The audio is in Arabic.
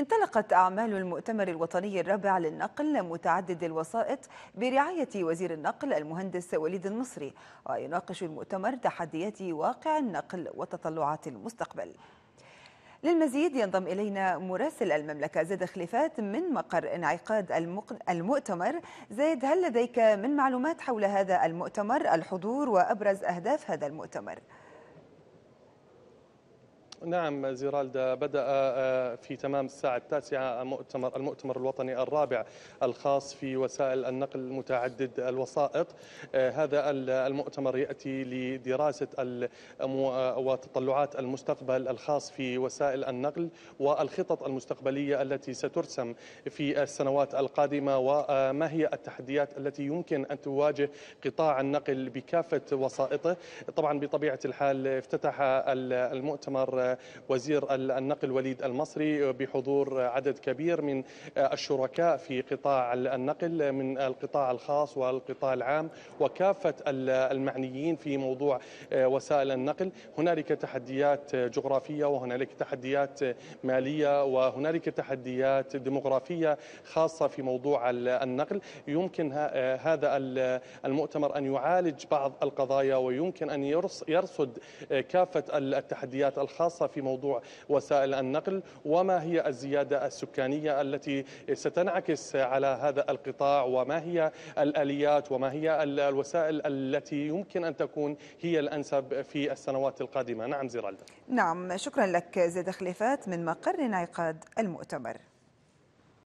انطلقت أعمال المؤتمر الوطني الرابع للنقل متعدد الوسائط برعاية وزير النقل المهندس وليد المصري ويناقش المؤتمر تحديات واقع النقل وتطلعات المستقبل للمزيد ينضم إلينا مراسل المملكة زيد خليفات من مقر انعقاد المؤتمر زيد هل لديك من معلومات حول هذا المؤتمر الحضور وأبرز أهداف هذا المؤتمر؟ نعم زيرالدا بدأ آه، آه، في تمام الساعة التاسعة مؤتمر المؤتمر الوطني الرابع الخاص في وسائل النقل متعدد الوسائط آه، هذا المؤتمر يأتي لدراسة وتطلعات المستقبل الخاص في وسائل النقل والخطط المستقبلية التي سترسم في السنوات القادمة وما هي التحديات التي يمكن أن تواجه قطاع النقل بكافة وسائطه طبعا بطبيعة الحال افتتح المؤتمر وزير النقل وليد المصري بحضور عدد كبير من الشركاء في قطاع النقل من القطاع الخاص والقطاع العام وكافة المعنيين في موضوع آه، وسائل النقل هنالك تحديات جغرافية وهنالك تحديات مالية وهنالك تحديات ديمغرافية خاصة في موضوع النقل يمكن آه، هذا المؤتمر أن يعالج بعض القضايا ويمكن أن يرصد آه، كافة التحديات الخاصة خاصة في موضوع وسائل النقل وما هي الزيادة السكانية التي ستنعكس على هذا القطاع وما هي الآليات وما هي الوسائل التي يمكن أن تكون هي الأنسب في السنوات القادمة نعم زيرالدا نعم شكرا لك زيد خليفات من مقر انعقاد المؤتمر